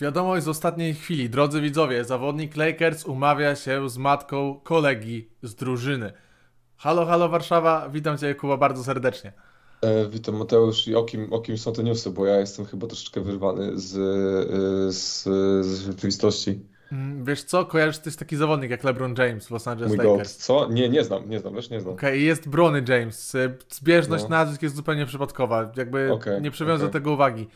Wiadomość z ostatniej chwili. Drodzy widzowie, zawodnik Lakers umawia się z matką kolegi z drużyny. Halo, halo Warszawa, witam Cię Kuba bardzo serdecznie. E, witam Mateusz i o kim, o kim są te newsy, bo ja jestem chyba troszeczkę wyrwany z, e, z, z rzeczywistości. Mm, wiesz co, kojarzysz, to jest taki zawodnik jak LeBron James w Los Angeles Mój Lakers. God, co? Nie, nie znam, nie znam, wiesz, nie znam. Okej, okay, jest Brony James. E, zbieżność no. nazwisk jest zupełnie przypadkowa, jakby okay, nie przywiązuję okay. tego uwagi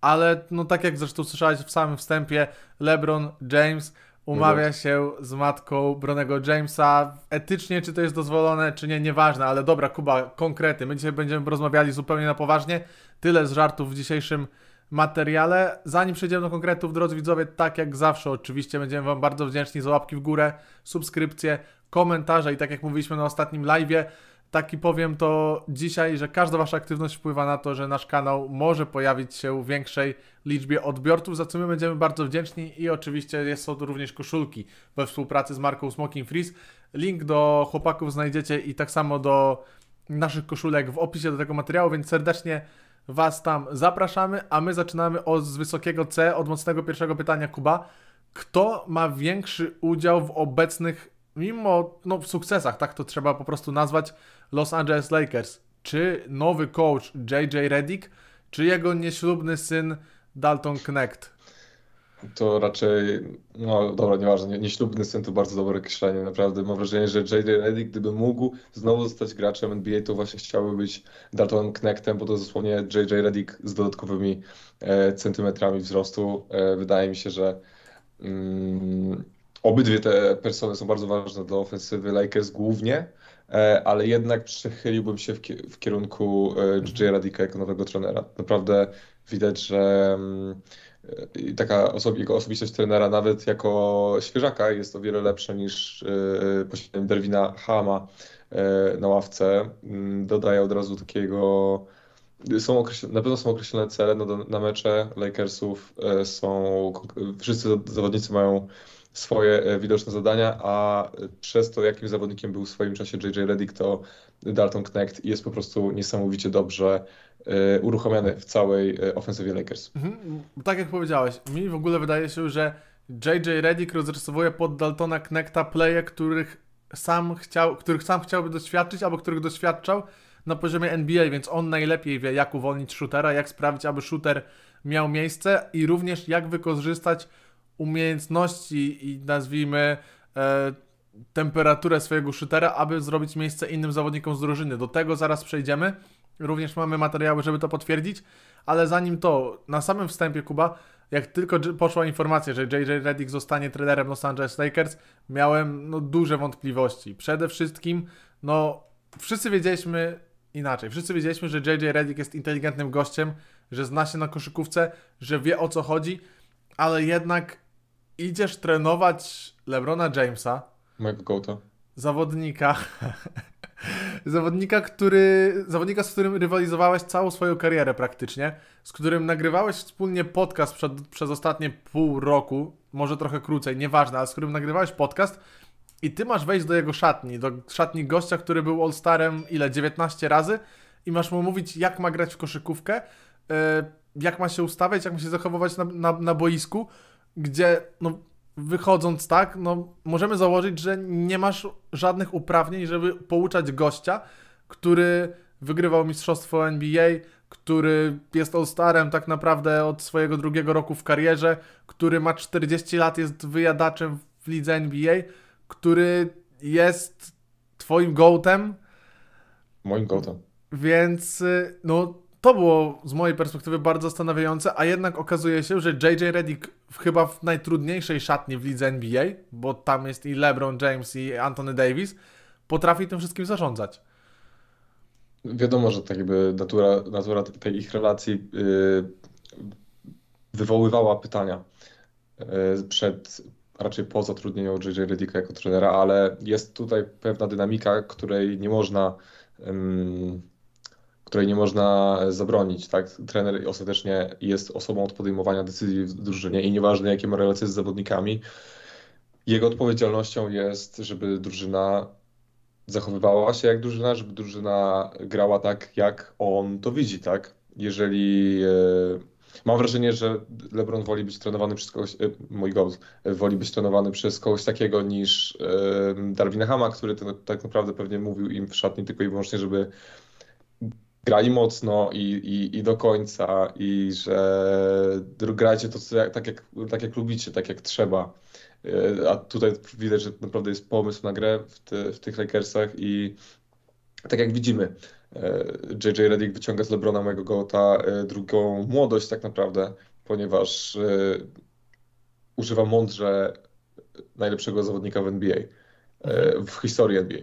ale no tak jak zresztą słyszałeś w samym wstępie, LeBron James umawia się z matką Bronego Jamesa. Etycznie, czy to jest dozwolone, czy nie, nieważne, ale dobra, Kuba, konkrety. My dzisiaj będziemy rozmawiali zupełnie na poważnie. Tyle z żartów w dzisiejszym materiale. Zanim przejdziemy do konkretów, drodzy widzowie, tak jak zawsze, oczywiście będziemy Wam bardzo wdzięczni za łapki w górę, subskrypcje, komentarze i tak jak mówiliśmy na ostatnim live taki powiem to dzisiaj, że każda Wasza aktywność wpływa na to, że nasz kanał może pojawić się w większej liczbie odbiorców, za co my będziemy bardzo wdzięczni i oczywiście są tu również koszulki we współpracy z marką Smoking Freeze. Link do chłopaków znajdziecie i tak samo do naszych koszulek w opisie do tego materiału, więc serdecznie Was tam zapraszamy, a my zaczynamy od z wysokiego C, od mocnego pierwszego pytania Kuba. Kto ma większy udział w obecnych, mimo no, w sukcesach, tak to trzeba po prostu nazwać, Los Angeles Lakers. Czy nowy coach JJ Redick, czy jego nieślubny syn Dalton Knecht? To raczej, no dobra, nieważne, nieślubny syn to bardzo dobre określenie, naprawdę. Mam wrażenie, że JJ Redick, gdyby mógł znowu zostać graczem NBA, to właśnie chciałby być Dalton Connectem, bo to dosłownie J.J. Redick z dodatkowymi e, centymetrami wzrostu. E, wydaje mi się, że mm, obydwie te persony są bardzo ważne dla ofensywy Lakers głównie, E, ale jednak przychyliłbym się w, kierunku e, JJ mhm. Radika jako nowego trenera. Naprawdę widać, że mm, taka osobi jego osobistość trenera nawet jako świeżaka jest o wiele lepsza niż e, posiadanie Derwina Hama na ławce. Mm, Dodaję od razu takiego są na pewno są określone cele na, na mecze Lakersów, są, wszyscy zawodnicy mają swoje e, widoczne zadania, a e, przez to, jakim zawodnikiem był w swoim czasie JJ Redick, to Dalton Knecht jest po prostu niesamowicie dobrze e, uruchomiony w całej ofensywie Lakers. Mhm. Tak jak powiedziałeś, mi w ogóle wydaje się, że JJ Redick rozrysowuje pod Daltona Knecta playe, których sam chciał, których sam chciałby doświadczyć, albo których doświadczał na poziomie NBA, więc on najlepiej wie, jak uwolnić shootera, jak sprawić, aby shooter miał miejsce i również jak wykorzystać umiejętności i nazwijmy e, temperaturę swojego shootera, aby zrobić miejsce innym zawodnikom z drużyny. Do tego zaraz przejdziemy. Również mamy materiały, żeby to potwierdzić, ale zanim to, na samym wstępie Kuba, jak tylko poszła informacja, że JJ Reddick zostanie trenerem Los Angeles Lakers, miałem no, duże wątpliwości. Przede wszystkim, no, wszyscy wiedzieliśmy inaczej. Wszyscy wiedzieliśmy, że JJ Reddick jest inteligentnym gościem, że zna się na koszykówce, że wie o co chodzi, ale jednak idziesz trenować LeBrona Jamesa. Mojego gołta. Zawodnika. zawodnika, który, zawodnika, z którym rywalizowałeś całą swoją karierę praktycznie, z którym nagrywałeś wspólnie podcast przed, przez ostatnie pół roku, może trochę krócej, nieważne, ale z którym nagrywałeś podcast i ty masz wejść do jego szatni, do szatni gościa, który był All-Starem ile, 19 razy i masz mu mówić, jak ma grać w koszykówkę, e, jak ma się ustawiać, jak ma się zachowywać na, na, na boisku, gdzie no, wychodząc tak, no, możemy założyć, że nie masz żadnych uprawnień, żeby pouczać gościa, który wygrywał mistrzostwo NBA, który jest All-Starem tak naprawdę od swojego drugiego roku w karierze, który ma 40 lat, jest wyjadaczem w lidze NBA, który jest twoim gołtem. Moim gołtem. Więc y, no to było z mojej perspektywy bardzo zastanawiające, a jednak okazuje się, że JJ Redick chyba w najtrudniejszej szatni w lidze NBA, bo tam jest i LeBron James i Anthony Davis, potrafi tym wszystkim zarządzać. Wiadomo, że tak jakby natura, natura tej ich relacji yy, wywoływała pytania yy, przed, raczej po zatrudnieniu JJ Redicka jako trenera, ale jest tutaj pewna dynamika, której nie można której nie można zabronić. Tak? Trener ostatecznie jest osobą od podejmowania decyzji w drużynie i nieważne jakie ma relacje z zawodnikami, jego odpowiedzialnością jest, żeby drużyna zachowywała się jak drużyna, żeby drużyna grała tak, jak on to widzi. Tak? Jeżeli e, Mam wrażenie, że LeBron woli być trenowany przez kogoś, e, mój gold, e, woli być trenowany przez kogoś takiego niż Darwin Hama, który ten, tak naprawdę pewnie mówił im w szatni tylko i wyłącznie, żeby grali mocno i, i, i do końca i że grajcie to tak jak, tak jak lubicie, tak jak trzeba. E, a tutaj widać, że naprawdę jest pomysł na grę w, te, w tych Lakersach i tak jak widzimy, JJ e, Redick wyciąga z Lebrona mojego gota e, drugą młodość tak naprawdę, ponieważ używa mądrze najlepszego zawodnika w NBA, w historii NBA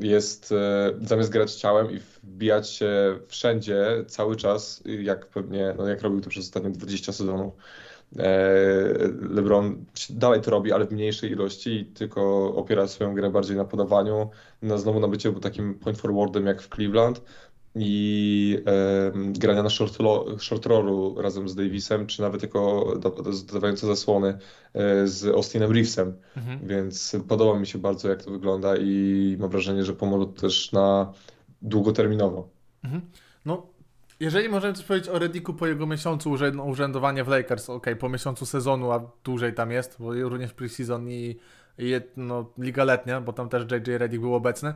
jest e, zamiast grać ciałem i wbijać się wszędzie cały czas, jak pewnie, no jak robił to przez ostatnie 20 sezonów, e, LeBron dalej to robi, ale w mniejszej ilości i tylko opiera swoją grę bardziej na podawaniu, na znowu na byciu takim point forwardem jak w Cleveland, i e, grania na short, rollu razem z Davisem, czy nawet jako dodawające zasłony e, z Austinem Reevesem. Mhm. Więc podoba mi się bardzo, jak to wygląda i mam wrażenie, że pomoże też na długoterminowo. Mhm. No, jeżeli możemy coś powiedzieć o Reddicku po jego miesiącu urzędowania w Lakers, ok, po miesiącu sezonu, a dłużej tam jest, bo również pre-season i, i no, liga letnia, bo tam też JJ Reddick był obecny,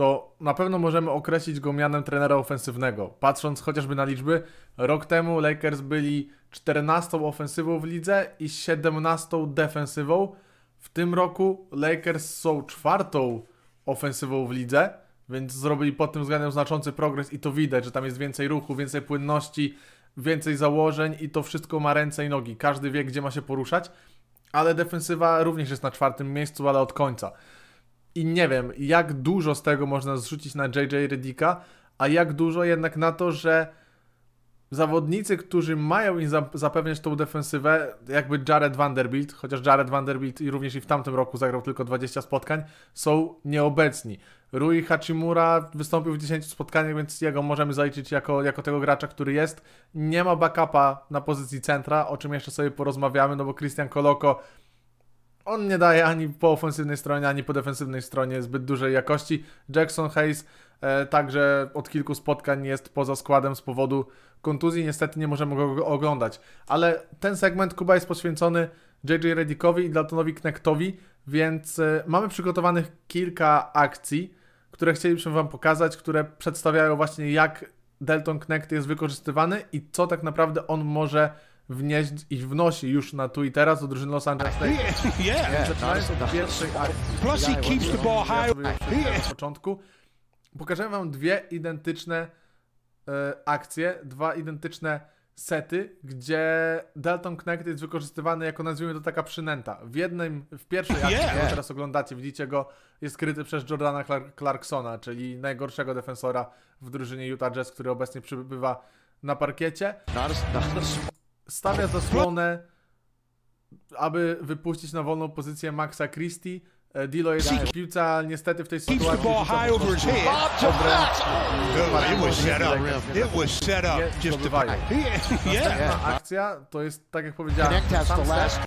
to na pewno możemy określić go mianem trenera ofensywnego. Patrząc chociażby na liczby, rok temu Lakers byli 14 ofensywą w lidze i 17 defensywą. W tym roku Lakers są czwartą ofensywą w lidze, więc zrobili pod tym względem znaczący progres i to widać, że tam jest więcej ruchu, więcej płynności, więcej założeń i to wszystko ma ręce i nogi. Każdy wie, gdzie ma się poruszać, ale defensywa również jest na czwartym miejscu, ale od końca. I nie wiem, jak dużo z tego można zrzucić na JJ Redika, a jak dużo jednak na to, że zawodnicy, którzy mają im zapewniać tą defensywę, jakby Jared Vanderbilt, chociaż Jared Vanderbilt i również i w tamtym roku zagrał tylko 20 spotkań, są nieobecni. Rui Hachimura wystąpił w 10 spotkaniach, więc jego możemy zaliczyć jako, jako tego gracza, który jest. Nie ma backupa na pozycji centra, o czym jeszcze sobie porozmawiamy, no bo Christian Koloko on nie daje ani po ofensywnej stronie, ani po defensywnej stronie zbyt dużej jakości. Jackson Hayes e, także od kilku spotkań jest poza składem z powodu kontuzji. Niestety nie możemy go oglądać. Ale ten segment Kuba jest poświęcony JJ Redickowi i Daltonowi Knechtowi, więc e, mamy przygotowanych kilka akcji, które chcielibyśmy Wam pokazać, które przedstawiają właśnie jak Delton Knecht jest wykorzystywany i co tak naprawdę on może wnieść i wnosi już na tu i teraz od drużyny Los Angeles Lakers. Yeah, Zaczynając od pierwszej akcji. Plus he keeps the ball high. Na początku. Pokażę wam dwie identyczne e, akcje, dwa identyczne sety, gdzie Dalton Connect jest wykorzystywany jako nazwijmy to taka przynęta. W jednym, w pierwszej akcji, yeah. którą teraz oglądacie, widzicie go, jest kryty przez Jordana Clark Clarksona, czyli najgorszego defensora w drużynie Utah Jazz, który obecnie przybywa na parkiecie. Not a, stawia zasłonę, aby wypuścić na wolną pozycję Maxa Christie. Dilo jest w piłce, ale niestety w tej sytuacji akcja to jest, tak jak powiedziałem, sam set,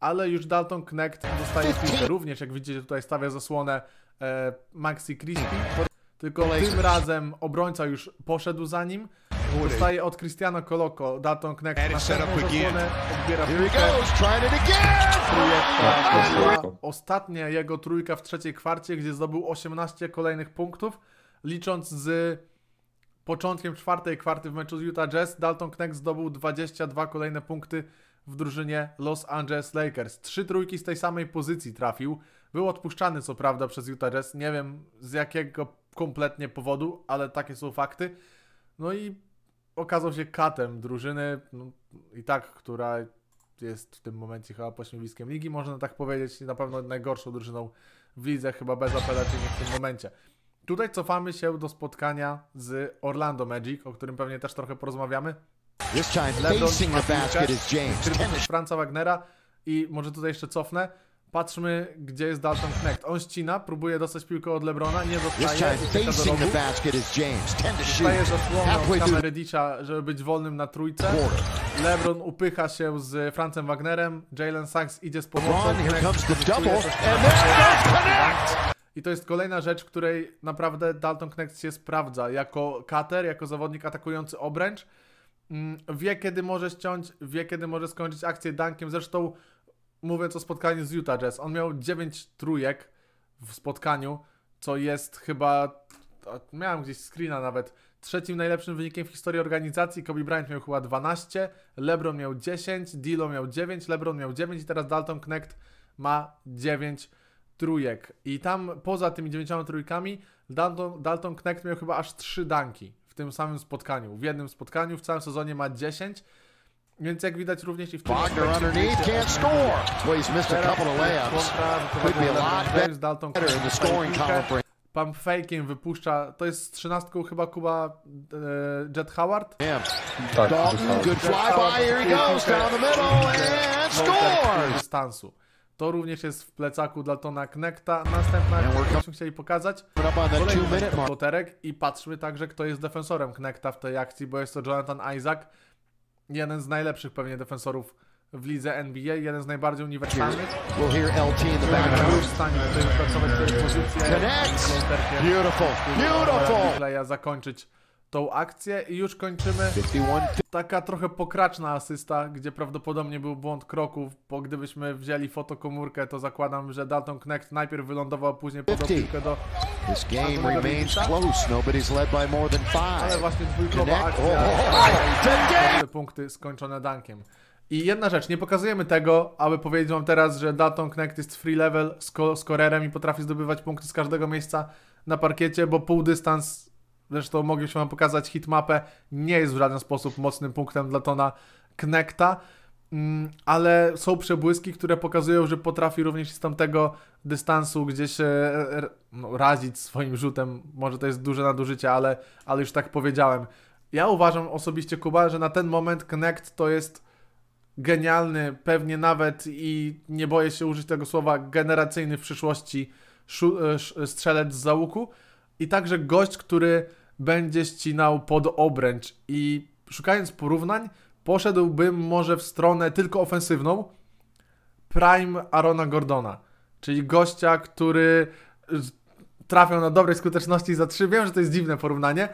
ale już Dalton Connect dostaje piłkę. Również, jak widzicie, tutaj stawia zasłonę e, Maxi Christie, hmm. tylko tym razem obrońca już poszedł za nim, Dostaje od Cristiano Coloco, datą connect na zasłonę, Ostatnia jego trójka w trzeciej kwarcie, gdzie zdobył 18 kolejnych punktów, licząc z początkiem czwartej kwarty w meczu z Utah Jazz, Dalton Knecht zdobył 22 kolejne punkty w drużynie Los Angeles Lakers. Trzy trójki z tej samej pozycji trafił. Był odpuszczany co prawda przez Utah Jazz, nie wiem z jakiego kompletnie powodu, ale takie są fakty. No i okazał się katem drużyny no, i tak, która jest w tym momencie chyba pośmiewiskiem ligi, można tak powiedzieć, na pewno najgorszą drużyną w lidze, chyba bezapelacyjnie w tym momencie. Tutaj cofamy się do spotkania z Orlando Magic, o którym pewnie też trochę porozmawiamy. This James. Franca Wagnera i może tutaj jeszcze cofnę. Patrzmy, gdzie jest Dalton Knecht. On ścina, próbuje dostać piłkę od Lebrona, nie dostaje. Facing the basket is James. Ten to żeby być wolnym na trójce. Lebron upycha się z Francem Wagnerem. Jalen Sachs idzie z pomocą. I to jest kolejna rzecz, której naprawdę Dalton Knecht się sprawdza. Jako kater, jako zawodnik atakujący obręcz. Mm, wie kiedy może ściąć, wie kiedy może skończyć akcję dunkiem Zresztą mówiąc o spotkaniu z Utah Jazz, on miał 9 trójek w spotkaniu, co jest chyba, miałem gdzieś screena nawet, trzecim najlepszym wynikiem w historii organizacji. Kobe Bryant miał chyba 12, LeBron miał 10, Dilo miał 9, LeBron miał 9 i teraz Dalton Knecht ma 9 trójek. I tam poza tymi 9 trójkami Dalton, Dalton Knecht miał chyba aż 3 danki w tym samym spotkaniu. W jednym spotkaniu w całym sezonie ma 10 więc jak widać również i w tym Wagner score. Dalton fakiem wypuszcza. To jest z trzynastką chyba Kuba e, Jet Howard. Tak, Dalton, good fly by, here he goes down the middle no, and tak, no, tak. scores. Stansu. To również jest w plecaku Daltona Knekta. Następna, którą chcieli pokazać, kolejny boterek i patrzmy także, kto jest defensorem Knekta w tej akcji, bo jest to Jonathan Isaac, jeden z najlepszych pewnie defensorów w lidze NBA, jeden z najbardziej uniwersalnych. We'll hear LT in the background. Był w stanie tutaj wypracować swoje pozycje. Beautiful, beautiful. Kleja zakończyć tą akcję i już kończymy. Taka trochę pokraczna asysta, gdzie prawdopodobnie był błąd kroków, bo gdybyśmy wzięli fotokomórkę, to zakładam, że Dalton Knecht najpierw wylądował, a później podał do... This game remains close. Nobody's led by more than five. Oh, oh, oh. Te punkty skończone dankiem. I jedna rzecz, nie pokazujemy tego, aby powiedzieć wam teraz, że Dalton Knecht jest free level, skorerem i potrafi zdobywać punkty z każdego miejsca na parkiecie, bo pół dystans Zresztą mogliśmy wam pokazać hitmapę. Nie jest w żaden sposób mocnym punktem dla Tona Knekta, mm, ale są przebłyski, które pokazują, że potrafi również z tamtego dystansu gdzieś e, e, no, razić swoim rzutem. Może to jest duże nadużycie, ale, ale już tak powiedziałem. Ja uważam osobiście, Kuba, że na ten moment Knect to jest genialny, pewnie nawet i nie boję się użyć tego słowa, generacyjny w przyszłości e, strzelec z załuku i także gość, który będzie ścinał pod obręcz i szukając porównań, poszedłbym może w stronę tylko ofensywną Prime Arona Gordona, czyli gościa, który trafiał na dobrej skuteczności za trzy. Wiem, że to jest dziwne porównanie,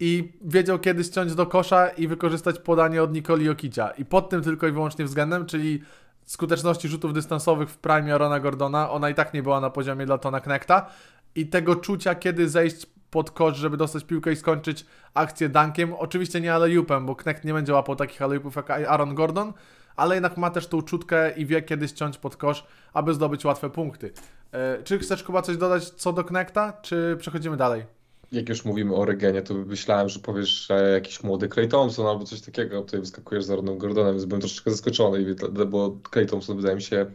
i wiedział kiedy ściąć do kosza i wykorzystać podanie od Nikoli Jokicia. I pod tym tylko i wyłącznie względem, czyli skuteczności rzutów dystansowych w prime Arona Gordona, ona i tak nie była na poziomie dla Tona Knekta i tego czucia, kiedy zejść pod kosz, żeby dostać piłkę i skończyć akcję dunkiem Oczywiście nie alejupem, bo Knecht nie będzie łapał takich alejupów jak Aaron Gordon, ale jednak ma też tą czutkę i wie kiedy ściąć pod kosz, aby zdobyć łatwe punkty. E, czy chcesz Kuba coś dodać co do Knekta, czy przechodzimy dalej? Jak już mówimy o Regenie, to myślałem, że powiesz jakiś młody Clay Thompson albo coś takiego. Tutaj wyskakujesz z Aaronem Gordonem, więc byłem troszeczkę zaskoczony, bo Clay Thompson wydaje mi się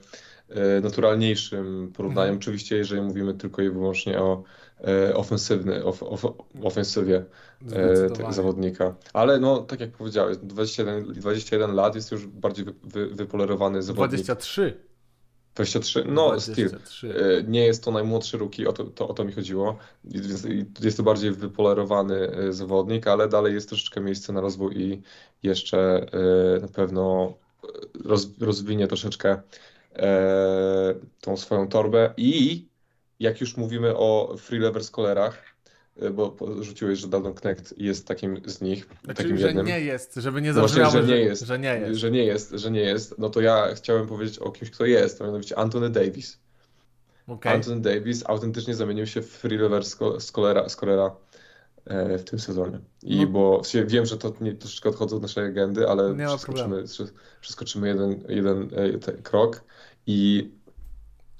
e, naturalniejszym porównaniem. Mhm. Oczywiście, jeżeli mówimy tylko i wyłącznie o E, ofensywny of, of, ofensywie e, tego zawodnika. Ale no, tak jak powiedziałeś, 21, 21 lat jest już bardziej wy, wy, wypolerowany zawodnik. 23. 23, no 23. still, e, nie jest to najmłodszy ruki o to, to, o to mi chodziło, jest, jest to bardziej wypolerowany zawodnik, ale dalej jest troszeczkę miejsce na rozwój i jeszcze na pewno rozwinie troszeczkę tą swoją torbę i jak już mówimy o freelever scholarach, y, bo rzuciłeś, że Dalton Knecht jest takim z nich. Znaczy, takim że jednym. nie jest, żeby nie no zabrzmiało, no, że, że, nie jest, że nie jest. Że nie jest, że nie jest. No to ja chciałem powiedzieć o kimś, kto jest, a mianowicie Anthony Davis. Okay. Anthony Davis autentycznie zamienił się w freelover Scholera, Scholera e, w tym sezonie. I no. bo wiem, że to nie, troszeczkę odchodzi od naszej legendy, ale przeskoczymy, przeskoczymy jeden, jeden e, krok i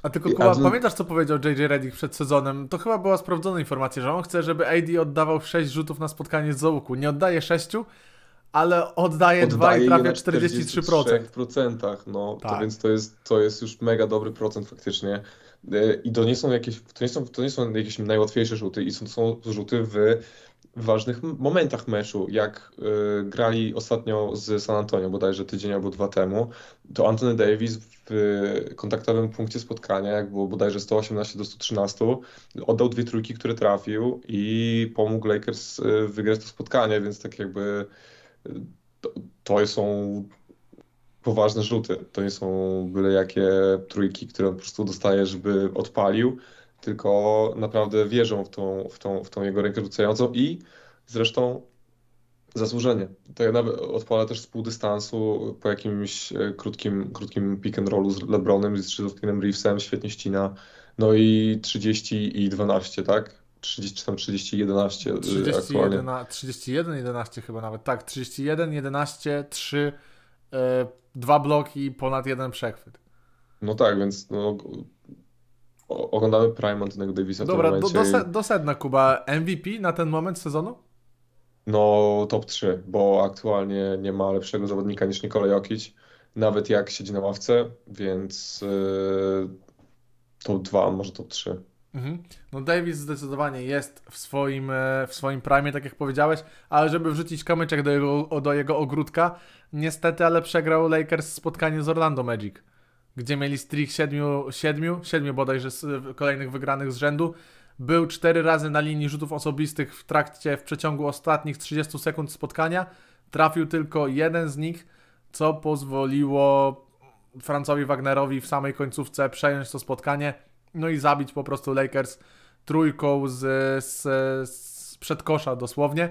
a tylko Kuba, pamiętasz co powiedział JJ Redick przed sezonem? To chyba była sprawdzona informacja, że on chce, żeby AD oddawał 6 rzutów na spotkanie z Zołku. Nie oddaje 6, ale oddaje, oddaje 2 i prawie 43%. W procentach, no tak. to więc to jest, to jest już mega dobry procent faktycznie. E, I to nie są jakieś, to nie są, to nie są jakieś najłatwiejsze rzuty i są, są rzuty w ważnych momentach meczu, jak y, grali ostatnio z San Antonio, bodajże tydzień albo dwa temu, to Anthony Davis w y, kontaktowym punkcie spotkania, jak było bodajże 118 do 113, oddał dwie trójki, które trafił i pomógł Lakers y, wygrać to spotkanie, więc tak jakby y, to, to są poważne rzuty, to nie są byle jakie trójki, które on po prostu dostaje, żeby odpalił tylko naprawdę wierzą w tą, w tą, w tą jego rękę rzucającą i zresztą zasłużenie. To ja nawet odpala też z pół dystansu po jakimś e, krótkim, krótkim pick and rollu z LeBronem, z Justinem Reevesem, świetnie ścina. No i 30 i 12, tak? 30, czy tam 30 11 31, aktualnie. 31 11 chyba nawet, tak. 31 11 3 yy, dwa bloki i ponad jeden przechwyt. No tak, więc no, oglądamy Prime Antonego Davisa Dobra, w tym momencie. do, do, do sedna Kuba. MVP na ten moment sezonu? No top 3, bo aktualnie nie ma lepszego zawodnika niż Nikola Jokic, nawet jak siedzi na ławce, więc yy, top 2, może top 3. Mhm. No Davis zdecydowanie jest w swoim, e, w swoim prime, tak jak powiedziałeś, ale żeby wrzucić kamyczek do jego, do jego ogródka, niestety, ale przegrał Lakers spotkanie z Orlando Magic gdzie mieli streak 7, 7, 7 bodajże kolejnych wygranych z rzędu. Był 4 razy na linii rzutów osobistych w trakcie, w przeciągu ostatnich 30 sekund spotkania. Trafił tylko jeden z nich, co pozwoliło Francowi Wagnerowi w samej końcówce przejąć to spotkanie, no i zabić po prostu Lakers trójką z, z, z przedkosza dosłownie.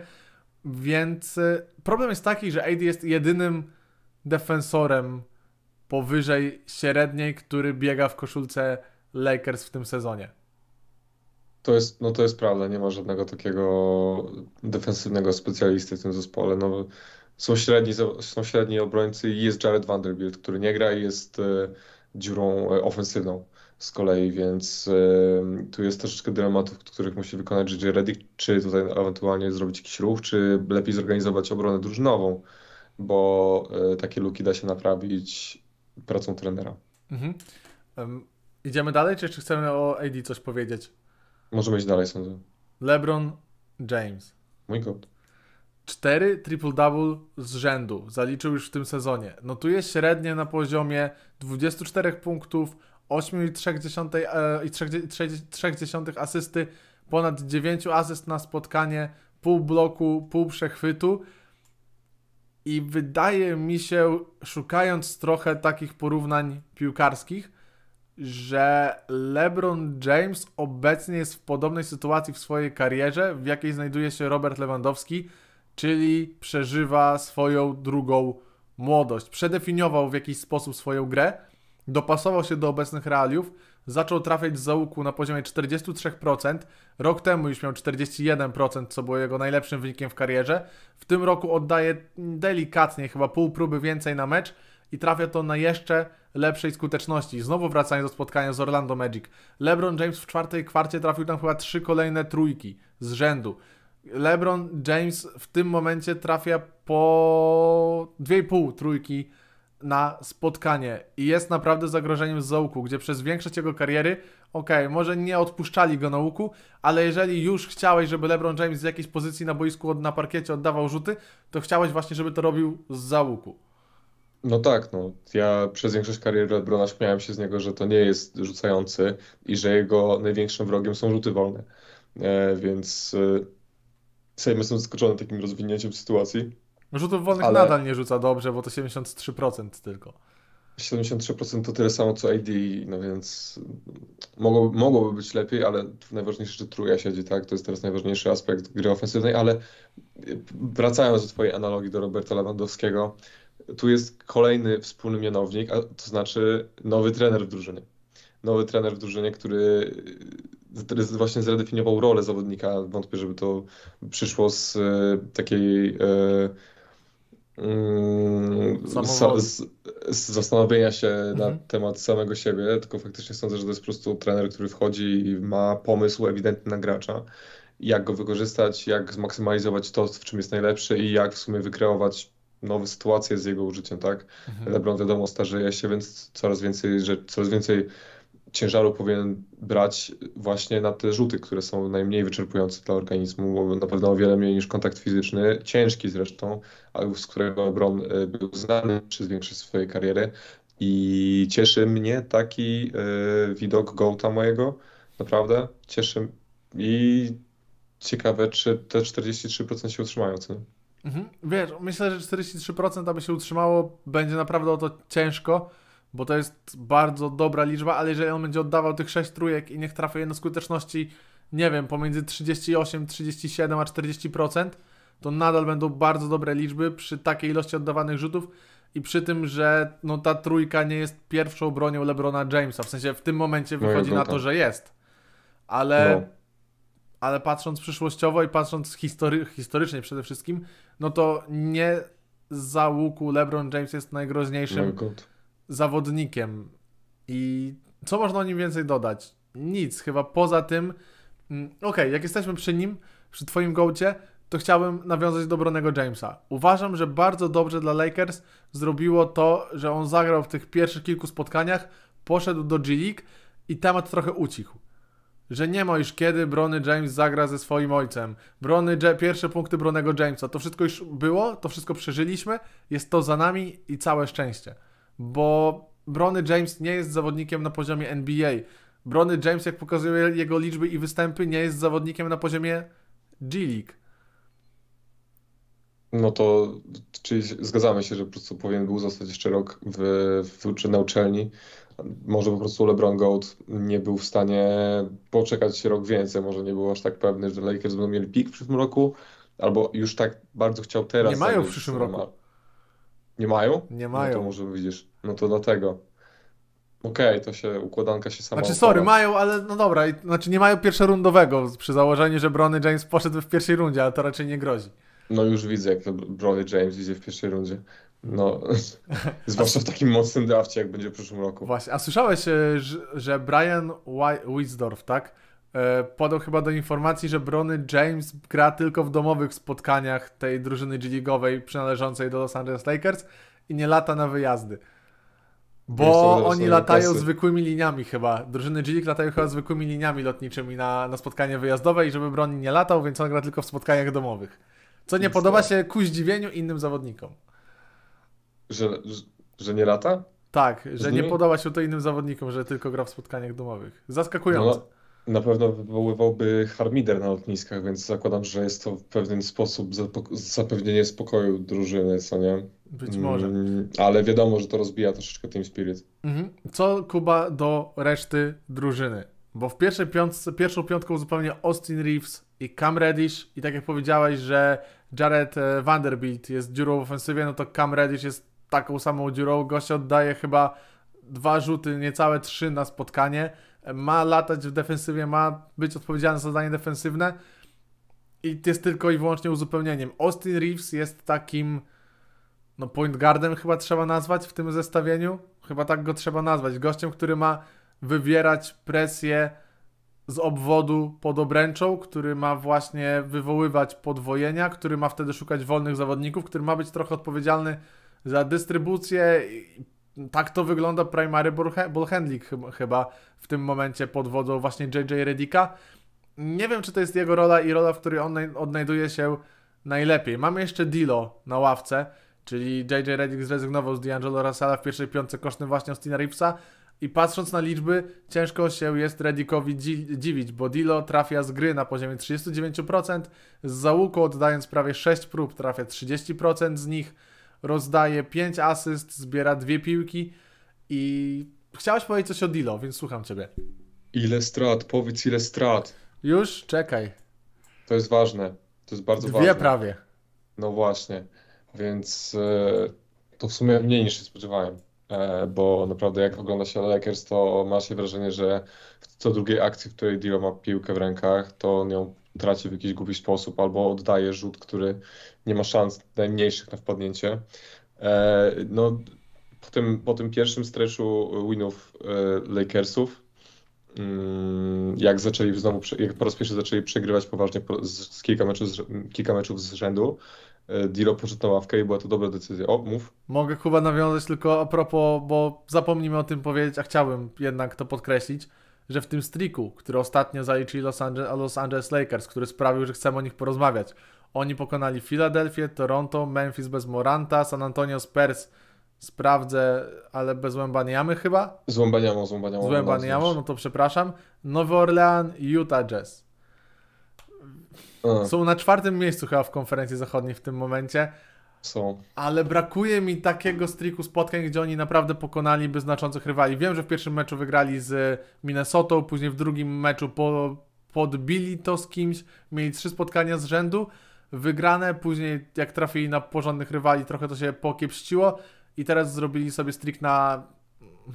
Więc y, problem jest taki, że AD jest jedynym defensorem powyżej średniej, który biega w koszulce Lakers w tym sezonie. To jest, no to jest prawda, nie ma żadnego takiego defensywnego specjalisty w tym zespole. No, są, średni, są średni obrońcy i jest Jared Vanderbilt, który nie gra i jest e, dziurą e, ofensywną z kolei, więc e, tu jest troszeczkę dylematów, których musi wykonać JJ czy tutaj ewentualnie zrobić jakiś ruch, czy lepiej zorganizować obronę drużynową, bo takie luki da się naprawić pracą trenera. Mhm. Um, idziemy dalej, czy jeszcze chcemy o AD coś powiedzieć? Możemy iść dalej, sądzę. LeBron James. Mój god. Cztery triple-double z rzędu zaliczył już w tym sezonie. Notuje średnie na poziomie 24 punktów, 8,3 e, asysty, ponad 9 asyst na spotkanie, pół bloku, pół przechwytu. I wydaje mi się, szukając trochę takich porównań piłkarskich, że LeBron James obecnie jest w podobnej sytuacji w swojej karierze, w jakiej znajduje się Robert Lewandowski, czyli przeżywa swoją drugą młodość. Przedefiniował w jakiś sposób swoją grę, dopasował się do obecnych realiów zaczął trafiać z załuku na poziomie 43%. Rok temu już miał 41%, co było jego najlepszym wynikiem w karierze. W tym roku oddaje delikatnie, chyba pół próby więcej na mecz i trafia to na jeszcze lepszej skuteczności. Znowu wracając do spotkania z Orlando Magic. LeBron James w czwartej kwarcie trafił tam chyba trzy kolejne trójki z rzędu. LeBron James w tym momencie trafia po 2,5 trójki na spotkanie i jest naprawdę zagrożeniem z załuku, gdzie przez większość jego kariery, okej, okay, może nie odpuszczali go na łuku, ale jeżeli już chciałeś, żeby LeBron James z jakiejś pozycji na boisku, na parkiecie oddawał rzuty, to chciałeś właśnie, żeby to robił z załuku. No tak, no. Ja przez większość kariery LeBrona śmiałem się z niego, że to nie jest rzucający i że jego największym wrogiem są rzuty wolne. E, więc e, sam jestem zaskoczony takim rozwinięciem sytuacji. Rzutów no, wolnych ale... nadal nie rzuca dobrze, bo to 73% tylko. 73% to tyle samo co AD, no więc mogłoby, mogłoby być lepiej, ale najważniejsze, że truja siedzi, tak? To jest teraz najważniejszy aspekt gry ofensywnej, ale wracając do Twojej analogii do Roberta Lewandowskiego, tu jest kolejny wspólny mianownik, a to znaczy nowy trener w drużynie. Nowy trener w drużynie, który właśnie zredefiniował rolę zawodnika. Wątpię, żeby to przyszło z e, takiej e, Yy, Samowol... Z, z, zastanowienia się mhm. na temat samego siebie, tylko faktycznie sądzę, że to jest po prostu trener, który wchodzi i ma pomysł ewidentny na gracza, jak go wykorzystać, jak zmaksymalizować to, w czym jest najlepszy i jak w sumie wykreować nowe sytuacje z jego użyciem, tak? Mhm. LeBron wiadomo starzeje się, więc coraz więcej, że, coraz więcej ciężaru powinien brać właśnie na te rzuty, które są najmniej wyczerpujące dla organizmu, na pewno o wiele mniej niż kontakt fizyczny, ciężki zresztą, z którego Bron e, był znany przez większość swojej kariery. I cieszy mnie taki y, widok Gołta mojego, naprawdę. Cieszy i ciekawe, czy te 43% się utrzymają. Co? Mhm. Wiesz, myślę, że 43% aby się utrzymało, będzie naprawdę o to ciężko bo to jest bardzo dobra liczba, ale jeżeli on będzie oddawał tych 6 trójek i niech trafia na skuteczności, nie wiem, pomiędzy 38, 37 a 40%, to nadal będą bardzo dobre liczby przy takiej ilości oddawanych rzutów i przy tym, że no, ta trójka nie jest pierwszą bronią LeBrona Jamesa. W sensie w tym momencie no, wychodzi no, na to, tak. że jest. Ale, no. ale patrząc przyszłościowo i patrząc history historycznie przede wszystkim, no to nie za łuku LeBron James jest najgroźniejszym. No, zawodnikiem. I co można o nim więcej dodać? Nic, chyba poza tym. Mm, okej, okay, jak jesteśmy przy nim, przy Twoim gołcie, to chciałbym nawiązać do Bronego Jamesa. Uważam, że bardzo dobrze dla Lakers zrobiło to, że on zagrał w tych pierwszych kilku spotkaniach, poszedł do G League i temat trochę ucichł. Że nie ma już kiedy Brony James zagra ze swoim ojcem. Brony, pierwsze punkty Bronego Jamesa. To wszystko już było, to wszystko przeżyliśmy, jest to za nami i całe szczęście bo Brony James nie jest zawodnikiem na poziomie NBA. Brony James, jak pokazuje jego liczby i występy, nie jest zawodnikiem na poziomie G League. No to czyli zgadzamy się, że po prostu powinien był zostać jeszcze rok w, w, na uczelni. Może po prostu LeBron Gold nie był w stanie poczekać rok więcej. Może nie był aż tak pewny, że Lakers będą mieli pik w przyszłym roku, albo już tak bardzo chciał teraz. Nie mają w przyszłym roku. Ma... Nie mają? Nie mają. No to może widzisz. No to dlatego. Okej, okay, to się układanka się sama. Znaczy, sorry, mają, ale no dobra, znaczy nie mają pierwszorundowego przy założeniu, że Brony James poszedł w pierwszej rundzie, ale to raczej nie grozi. No już widzę, jak to Brony James idzie w pierwszej rundzie. No, zwłaszcza w takim mocnym drafcie, jak będzie w przyszłym roku. Właśnie, a słyszałeś, e, że Brian Wisdorf, tak? E, podał chyba do informacji, że Brony James gra tylko w domowych spotkaniach tej drużyny g ligowej przynależącej do Los Angeles Lakers i nie lata na wyjazdy. Bo oni latają klasy. zwykłymi liniami chyba. Drużyny G-League latają chyba zwykłymi liniami lotniczymi na, na spotkanie wyjazdowe i żeby broń nie latał, więc on gra tylko w spotkaniach domowych. Co nie podoba tak. się ku zdziwieniu innym zawodnikom. Że, że, że nie lata? Tak, że nie podoba się to innym zawodnikom, że tylko gra w spotkaniach domowych. Zaskakujące. No, na pewno wywoływałby harmider na lotniskach, więc zakładam, że jest to w pewien sposób zapewnienie spokoju drużyny, co nie? Być może. Mm, ale wiadomo, że to rozbija troszeczkę Team Spirit. Mhm. Co Kuba do reszty drużyny? Bo w pierwszej piątce, pierwszą piątką zupełnie Austin Reeves i Cam Reddish i tak jak powiedziałeś, że Jared e, Vanderbilt jest dziurą w ofensywie, no to Cam Reddish jest taką samą dziurą. Gość oddaje chyba dwa rzuty, niecałe trzy na spotkanie. Ma latać w defensywie, ma być odpowiedzialny za zadanie defensywne i jest tylko i wyłącznie uzupełnieniem. Austin Reeves jest takim no point guardem chyba trzeba nazwać w tym zestawieniu. Chyba tak go trzeba nazwać. Gościem, który ma wywierać presję z obwodu pod obręczą, który ma właśnie wywoływać podwojenia, który ma wtedy szukać wolnych zawodników, który ma być trochę odpowiedzialny za dystrybucję. Tak to wygląda primary ball handling chyba w tym momencie pod wodą właśnie JJ Redika. Nie wiem, czy to jest jego rola i rola, w której on odnajduje się najlepiej. Mamy jeszcze Dilo na ławce. Czyli J.J. Redick zrezygnował z D'Angelo Russella w pierwszej piątce kosztem właśnie Austina Reevesa. I patrząc na liczby, ciężko się jest Redickowi dzi dziwić, bo Dilo trafia z gry na poziomie 39%, z załuku oddając prawie 6 prób trafia 30% z nich, rozdaje 5 asyst, zbiera dwie piłki i chciałeś powiedzieć coś o Dilo, więc słucham Ciebie. Ile strat? Powiedz ile strat. Już? Czekaj. To jest ważne. To jest bardzo dwie ważne. Dwie prawie. No właśnie. Więc e, to w sumie mniej niż się spodziewałem. E, bo naprawdę jak ogląda się Lakers, to ma się wrażenie, że w co drugiej akcji, w której Dio ma piłkę w rękach, to on ją traci w jakiś głupi sposób albo oddaje rzut, który nie ma szans najmniejszych na wpadnięcie. E, no, po tym, po tym pierwszym stretchu winów Lakersów, mm, jak zaczęli znowu, jak po raz pierwszy zaczęli przegrywać poważnie z kilka meczów, z, kilka meczów z rzędu, E, Dilo poczytał ławkę i była to dobra decyzja. O, mów. Mogę chyba nawiązać tylko a propos, bo zapomnijmy o tym powiedzieć, a chciałbym jednak to podkreślić, że w tym striku, który ostatnio zaliczyli Los Angeles, Los Angeles Lakers, który sprawił, że chcemy o nich porozmawiać, oni pokonali Filadelfię, Toronto, Memphis bez Moranta, San Antonio Spurs sprawdzę, ale bez Łębaniamy chyba? Z Łębaniamą, z Łębaniamą. Z Łębaniamą, no, no to przepraszam. Nowy Orlean, Utah Jazz. A. Są na czwartym miejscu chyba w konferencji zachodniej w tym momencie. Są. Ale brakuje mi takiego striku spotkań, gdzie oni naprawdę pokonaliby znaczących rywali. Wiem, że w pierwszym meczu wygrali z Minnesotą, później w drugim meczu po, podbili to z kimś, mieli trzy spotkania z rzędu wygrane, później jak trafili na porządnych rywali, trochę to się pokiepściło i teraz zrobili sobie strik na,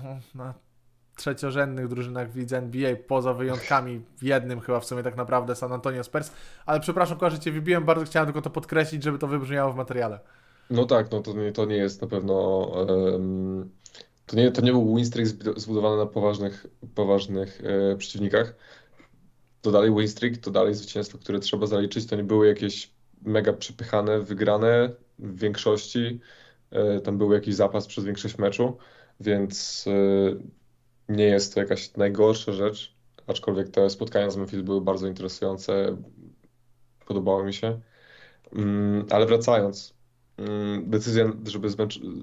no, na trzeciorzędnych drużynach w lidze NBA, poza wyjątkami jednym chyba w sumie tak naprawdę San Antonio Spurs, ale przepraszam kochani, że Cię wybiłem, bardzo chciałem tylko to podkreślić, żeby to wybrzmiało w materiale. No tak, no to, to nie jest na pewno... Um, to, nie, to nie był win streak zbudowany na poważnych, poważnych e, przeciwnikach. To dalej win streak, to dalej zwycięstwo, które trzeba zaliczyć. To nie były jakieś mega przepychane, wygrane w większości. E, tam był jakiś zapas przez większość meczu, więc... E, nie jest to jakaś najgorsza rzecz, aczkolwiek te spotkania z Memphis były bardzo interesujące, podobały mi się. Mm, ale wracając, mm, decyzja, żeby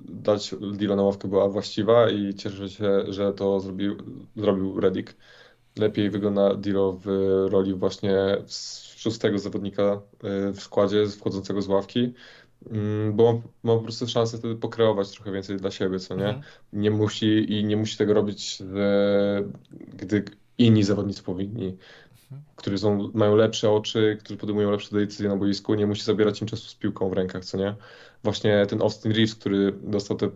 dać Dila na ławkę była właściwa i cieszę się, że to zrobił, zrobił Redick. Lepiej wygląda Dilo w roli właśnie szóstego zawodnika y, w składzie wchodzącego z ławki Mm, bo ma po prostu szansę wtedy pokreować trochę więcej dla siebie, co nie? Mhm. Nie musi i nie musi tego robić, e, gdy inni zawodnicy powinni, mhm. którzy są, mają lepsze oczy, którzy podejmują lepsze decyzje na boisku, nie musi zabierać im czasu z piłką w rękach, co nie? Właśnie ten Austin Reeves, który dostał te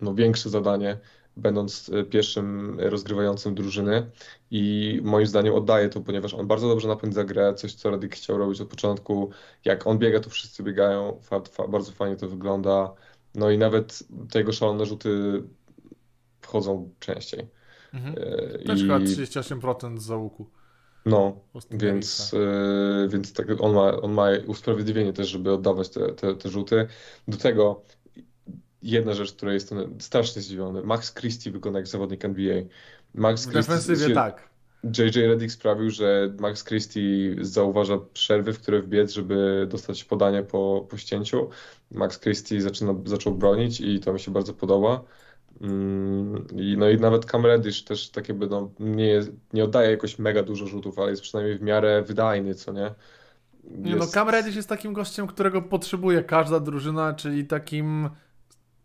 no, większe zadanie, będąc e, pierwszym rozgrywającym drużyny i moim zdaniem oddaje to, ponieważ on bardzo dobrze napędza grę, coś co Radik chciał robić od początku. Jak on biega, to wszyscy biegają, fa, fa, bardzo fajnie to wygląda. No i nawet te jego szalone rzuty wchodzą częściej. Mhm. E, też I... chyba 38% z załuku. No, więc, e, więc tak on, ma, on ma usprawiedliwienie też, żeby oddawać te, te, te rzuty. Do tego jedna rzecz, która jest strasznie zdziwiony. Max Christie wygląda jak zawodnik NBA. Max w defensywie tak. JJ Reddick sprawił, że Max Christie zauważa przerwy, w które wbiec, żeby dostać podanie po, po ścięciu. Max Christie zaczyna, zaczął bronić i to mi się bardzo podoba. Mm, i, no i nawet Cam Reddish też takie by no, nie, jest, nie oddaje jakoś mega dużo rzutów, ale jest przynajmniej w miarę wydajny, co nie? Jest... Nie no, Cam Reddish jest takim gościem, którego potrzebuje każda drużyna, czyli takim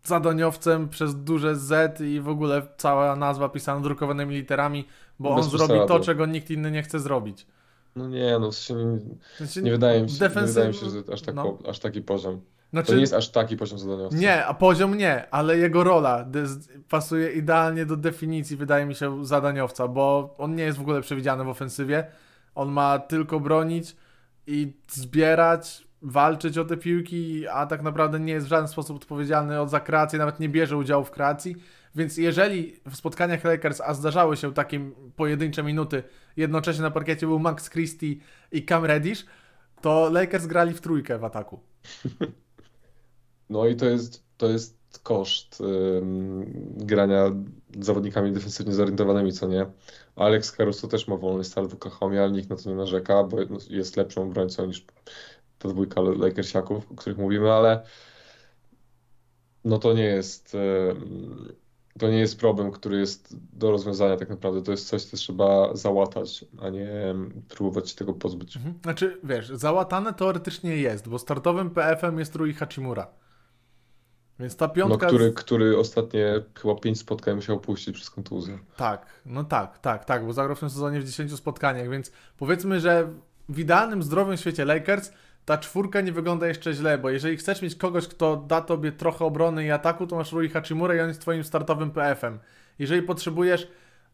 Zadaniowcem przez duże Z i w ogóle cała nazwa pisana drukowanymi literami, bo Bez on zrobi to, czego nikt inny nie chce zrobić. No nie, no w sensie nie, znaczy, nie, wydaje, mi się, nie wydaje mi się, że aż, tak, no. aż taki poziom. Znaczy, to nie jest aż taki poziom zadaniowca. Nie, a poziom nie, ale jego rola pasuje idealnie do definicji, wydaje mi się, zadaniowca, bo on nie jest w ogóle przewidziany w ofensywie. On ma tylko bronić i zbierać, walczyć o te piłki, a tak naprawdę nie jest w żaden sposób odpowiedzialny za kreację, nawet nie bierze udziału w kreacji. Więc jeżeli w spotkaniach Lakers, a zdarzały się takie pojedyncze minuty, jednocześnie na parkiecie był Max Christie i Cam Reddish, to Lakers grali w trójkę w ataku. No i to jest, to jest koszt ym, grania zawodnikami defensywnie zorientowanymi, co nie? Alex Caruso też ma wolny start w Oklahomie, ale nikt na to nie narzeka, bo jest lepszą obrońcą niż ta dwójka Lakersiaków, o których mówimy, ale no to nie jest to nie jest problem, który jest do rozwiązania tak naprawdę. To jest coś, co trzeba załatać, a nie próbować się tego pozbyć. Mhm. Znaczy, wiesz, załatane teoretycznie jest, bo startowym PF-em jest Rui Hachimura. Więc ta piątka... No, który, który ostatnie chyba pięć spotkań musiał puścić przez kontuzję. Tak, no tak, tak, tak, bo zagrał w tym sezonie w 10 spotkaniach, więc powiedzmy, że w idealnym, zdrowym świecie Lakers ta czwórka nie wygląda jeszcze źle, bo jeżeli chcesz mieć kogoś, kto da tobie trochę obrony i ataku, to masz Rui Hachimura i on jest twoim startowym PF-em. Jeżeli potrzebujesz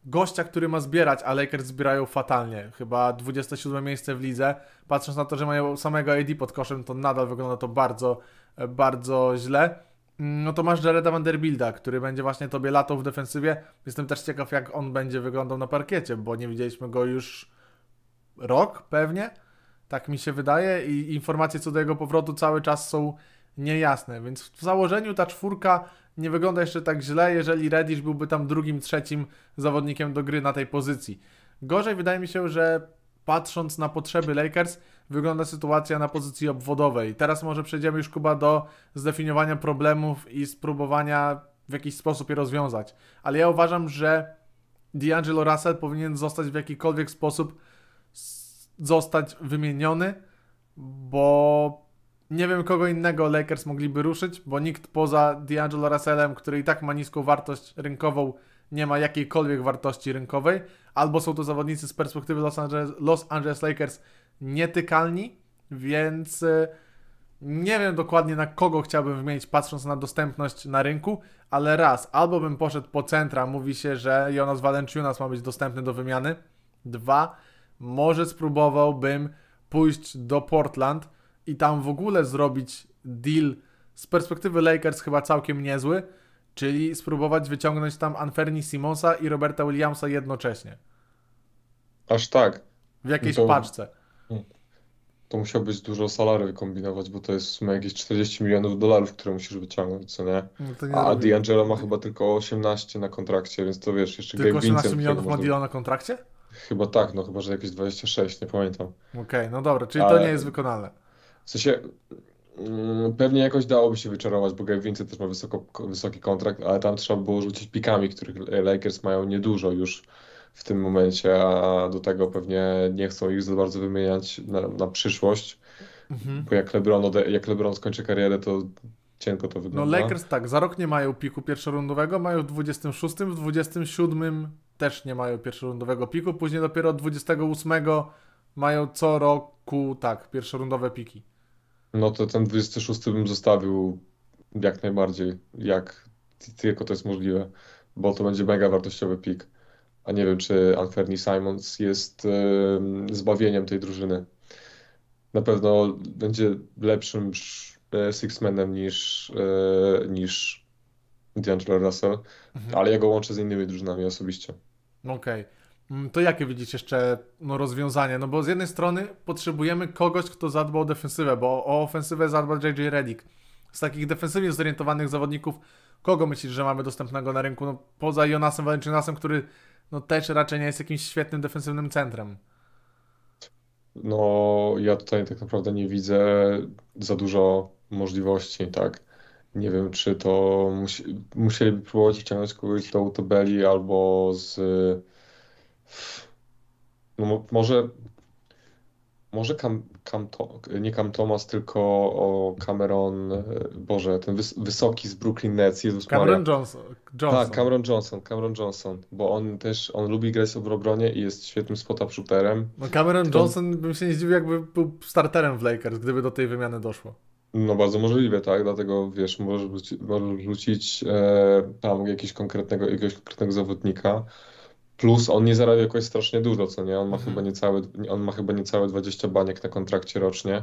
gościa, który ma zbierać, a Lakers zbierają fatalnie. Chyba 27 miejsce w lidze. Patrząc na to, że mają samego AD pod koszem, to nadal wygląda to bardzo, e, bardzo źle. Mm, no to masz Jareda Vanderbilda, który będzie właśnie tobie latał w defensywie. Jestem też ciekaw, jak on będzie wyglądał na parkiecie, bo nie widzieliśmy go już rok pewnie. Tak mi się wydaje i informacje co do jego powrotu cały czas są niejasne, więc w założeniu ta czwórka nie wygląda jeszcze tak źle, jeżeli Reddish byłby tam drugim, trzecim zawodnikiem do gry na tej pozycji. Gorzej wydaje mi się, że patrząc na potrzeby Lakers, wygląda sytuacja na pozycji obwodowej. Teraz może przejdziemy już, Kuba, do zdefiniowania problemów i spróbowania w jakiś sposób je rozwiązać. Ale ja uważam, że D'Angelo Russell powinien zostać w jakikolwiek sposób zostać wymieniony, bo nie wiem kogo innego Lakers mogliby ruszyć, bo nikt poza D'Angelo Russellem, który i tak ma niską wartość rynkową, nie ma jakiejkolwiek wartości rynkowej, albo są to zawodnicy z perspektywy Los Angeles, Los Angeles Lakers nietykalni, więc e, nie wiem dokładnie na kogo chciałbym wymienić, patrząc na dostępność na rynku, ale raz, albo bym poszedł po centra, mówi się, że Jonas Valenciunas ma być dostępny do wymiany, dwa, może spróbowałbym pójść do Portland i tam w ogóle zrobić deal z perspektywy Lakers chyba całkiem niezły, czyli spróbować wyciągnąć tam Anferni Simonsa i Roberta Williamsa jednocześnie. Aż tak. W jakiejś to, paczce. To musiał być dużo salary kombinować, bo to jest w sumie jakieś 40 milionów dolarów, które musisz wyciągnąć, co nie? No nie A D'Angelo ma chyba tylko 18 na kontrakcie, więc to wiesz, jeszcze Tylko Gabe 18 Vincent milionów ma D'Angelo na kontrakcie? Chyba tak, no chyba, że jakieś 26, nie pamiętam. Okej, okay, no dobra, czyli Ale... to nie jest wykonalne. W sensie, mm, Pewnie jakoś dałoby się wyczarować, bo Gabe Vincent też ma wysoko, wysoki kontrakt, ale tam trzeba było rzucić pikami, których Lakers mają niedużo już w tym momencie, a do tego pewnie nie chcą ich za bardzo wymieniać na, na przyszłość, mhm. bo jak LeBron, jak LeBron skończy karierę, to cienko to no wygląda. No Lakers tak, za rok nie mają piku pierwszorundowego, mają w 26, w 27 też nie mają pierwszorundowego piku. Później dopiero od 28 mają co roku, tak, pierwszorundowe piki. No to ten 26 bym zostawił jak najbardziej, jak tylko to jest możliwe, bo to będzie mega wartościowy pik. A nie wiem, czy Anferni Simons jest zbawieniem tej drużyny. Na pewno będzie lepszym e, sixmanem niż, yy, niż D'Angelo Russell, mhm. ale ja go łączę z innymi drużynami osobiście. Okej. Okay. Mm, to jakie widzisz jeszcze no, rozwiązanie? No bo z jednej strony potrzebujemy kogoś, kto zadba o defensywę, bo o ofensywę zadba JJ Redick. Z takich defensywnie zorientowanych zawodników, kogo myślisz, że mamy dostępnego na rynku? No, poza Jonasem Walentynasem, który no, też raczej nie jest jakimś świetnym defensywnym centrem. No, ja tutaj tak naprawdę nie widzę za dużo możliwości, tak. Nie wiem, czy to mus musieliby próbować wciągnąć kogoś do Utobeli albo z. No, może. Może Cam, Cam to, nie Cam Thomas, tylko o Cameron. Boże, ten wys wysoki z Brooklyn Nets. Jezus Cameron Maria. Johnson, Johnson. Tak, Cameron Johnson, Cameron Johnson, bo on też on lubi grać w obronie i jest świetnym spot-up shooterem. No Cameron Johnson, on... bym się nie zdziwił, jakby był starterem w Lakers, gdyby do tej wymiany doszło. No bardzo możliwe, tak, dlatego wiesz, możesz, wrzuci, możesz wrzucić e, tam jakiegoś konkretnego, jakiegoś konkretnego zawodnika, plus on nie zarabia jakoś strasznie dużo, co nie, on ma, mhm. chyba, niecałe, on ma chyba niecałe 20 baniek na kontrakcie rocznie,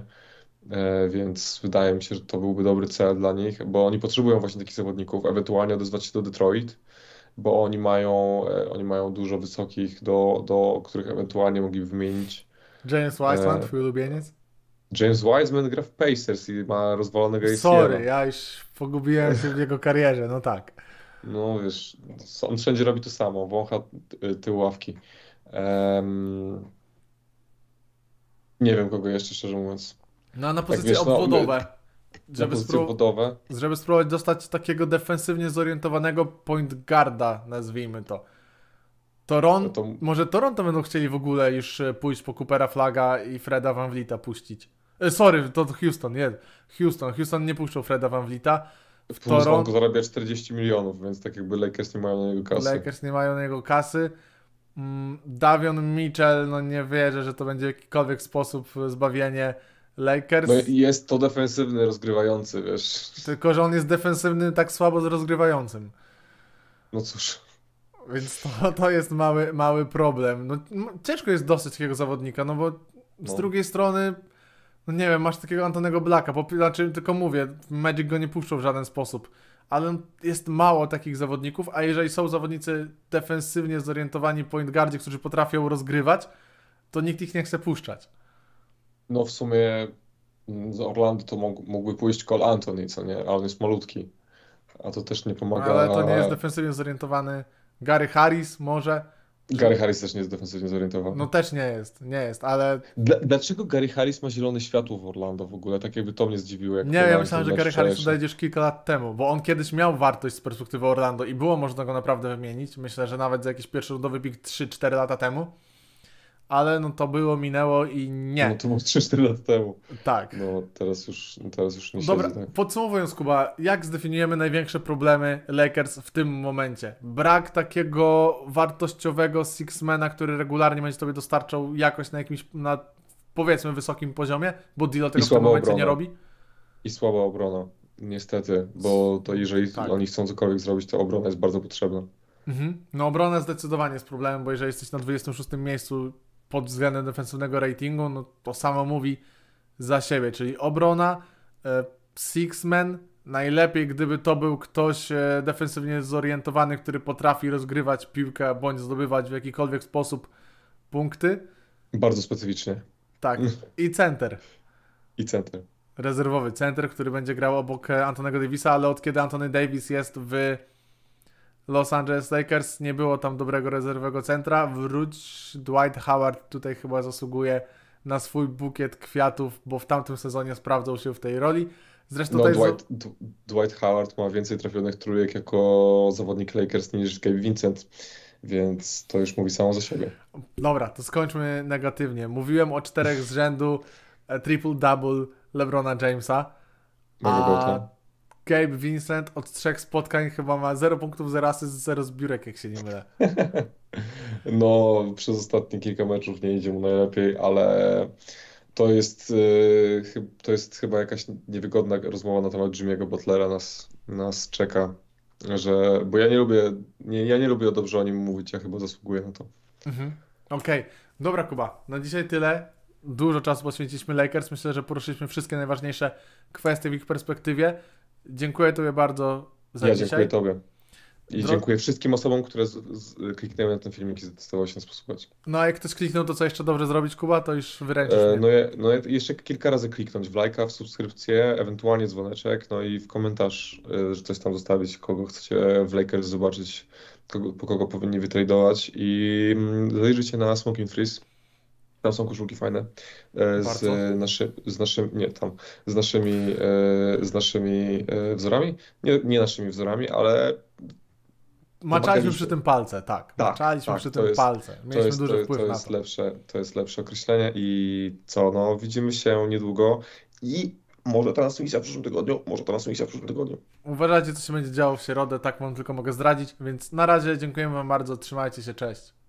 e, więc wydaje mi się, że to byłby dobry cel dla nich, bo oni potrzebują właśnie takich zawodników, ewentualnie odezwać się do Detroit, bo oni mają, e, oni mają dużo wysokich, do, do których ewentualnie mogliby wymienić. James Wiseman, twój ulubieniec? James Wiseman gra w Pacers i ma rozwalonego ACL. Sorry, ja już pogubiłem się w jego karierze, no tak. No wiesz, on wszędzie robi to samo, wącha tył ławki. Um, nie wiem kogo jeszcze, szczerze mówiąc. No na pozycje tak, obwodowe. No, żeby, żeby spróbować dostać takiego defensywnie zorientowanego point guarda, nazwijmy to. Toronto, no to... Może Toronto będą chcieli w ogóle już e, pójść po Coopera Flaga i Freda Van Vlita puścić. E, sorry, to Houston, nie. Houston. Houston nie puszczał Freda Van Vlita. W Toronto go zarabia 40 milionów, więc tak jakby Lakers nie mają na niego kasy. Lakers nie mają na niego kasy. Mm, Davion Mitchell, no nie wierzę, że to będzie w jakikolwiek sposób zbawienie Lakers. No jest to defensywny rozgrywający, wiesz. Tylko, że on jest defensywny tak słabo z rozgrywającym. No cóż. Więc to, to jest mały, mały problem. No, ciężko jest dosyć takiego zawodnika, no bo z no. drugiej strony no nie wiem, masz takiego Antonego Blacka, bo znaczy tylko mówię, Magic go nie puszczą w żaden sposób. Ale jest mało takich zawodników, a jeżeli są zawodnicy defensywnie zorientowani point guardzie, którzy potrafią rozgrywać, to nikt ich nie chce puszczać. No w sumie mm, z Orlando to mógłby pójść Cole Anthony, co nie? Ale on jest malutki. A to też nie pomaga. Ale to nie jest defensywnie zorientowany. Gary Harris może. Gary Harris też nie jest defensywnie zorientowany. No też nie jest, nie jest, ale... Dla, dlaczego Gary Harris ma zielone światło w Orlando w ogóle? Tak jakby to mnie zdziwiło. Jak nie, ja myślałem, że Gary Harris odejdziesz kilka lat temu, bo on kiedyś miał wartość z perspektywy Orlando i było można go naprawdę wymienić. Myślę, że nawet za jakiś pierwszy rundowy pick 3-4 lata temu ale no to było, minęło i nie. No to było 3-4 lata temu. Tak. No teraz już, teraz już nie Dobra, siedzi, tak. podsumowując Kuba, jak zdefiniujemy największe problemy Lakers w tym momencie? Brak takiego wartościowego sixmana, który regularnie będzie tobie dostarczał jakość na jakimś, na powiedzmy wysokim poziomie, bo Dilo tego w tym momencie obrona. nie robi? I słaba obrona, niestety, bo to jeżeli tak. oni chcą cokolwiek zrobić, to obrona jest bardzo potrzebna. Mhm. No obrona zdecydowanie jest problemem, bo jeżeli jesteś na 26 miejscu, pod względem defensywnego ratingu, no to samo mówi za siebie, czyli obrona, e, sixman, najlepiej gdyby to był ktoś e, defensywnie zorientowany, który potrafi rozgrywać piłkę bądź zdobywać w jakikolwiek sposób punkty. Bardzo specyficznie. Tak, i center. I center. Rezerwowy center, który będzie grał obok e, Antonego Davisa, ale od kiedy Antony Davis jest w Los Angeles Lakers, nie było tam dobrego rezerwowego centra. Wróć, Dwight Howard tutaj chyba zasługuje na swój bukiet kwiatów, bo w tamtym sezonie sprawdzał się w tej roli. Zresztą no, tutaj... Dwight, Dwight Howard ma więcej trafionych trójek jako zawodnik Lakers niż Gabe Vincent, więc to już mówi samo za siebie. Dobra, to skończmy negatywnie. Mówiłem o czterech z rzędu e, triple-double LeBrona Jamesa. A Gabe Vincent od trzech spotkań chyba ma 0 punktów, 0 asyst, 0 zbiórek, jak się nie mylę. No, przez ostatnie kilka meczów nie idzie mu najlepiej, ale to jest, y, to jest chyba jakaś niewygodna rozmowa na temat Jimmy'ego Butlera nas, nas czeka. Że, bo ja nie lubię, nie, ja nie lubię dobrze o nim mówić, ja chyba zasługuję na to. Mhm. Okej, okay. dobra Kuba, na dzisiaj tyle. Dużo czasu poświęciliśmy Lakers, myślę, że poruszyliśmy wszystkie najważniejsze kwestie w ich perspektywie. Dziękuję Tobie bardzo za ja dzisiaj. dziękuję Tobie. I Dro... dziękuję wszystkim osobom, które z, z, kliknęły na ten filmik i zdecydowały się nas posłuchać. No a jak ktoś kliknął, to co jeszcze dobrze zrobić, Kuba? To już wyręczysz e, no, je, no, jeszcze kilka razy kliknąć w lajka, w subskrypcję, ewentualnie dzwoneczek, no i w komentarz, e, że coś tam zostawić, kogo chcecie w Lakers zobaczyć, kogo, po kogo powinni wytradować i mm, zajrzyjcie na Smoking Freeze. Tam są koszulki fajne. E, z, naszy, z naszymi, nie tam, z naszymi, e, z naszymi e, wzorami. Nie, nie naszymi wzorami, ale Maczaliśmy przy tym palce, tak. tak Maczaliśmy tak, przy tym jest, palce. Mieliśmy to jest, duży to, wpływ to na to. Lepsze, to jest lepsze określenie i co, no widzimy się niedługo i może transmisja w przyszłym tygodniu, może transmisja w przyszłym tygodniu. Uważajcie, co się będzie działo w środę, tak wam tylko mogę zdradzić, więc na razie dziękujemy wam bardzo, trzymajcie się, cześć.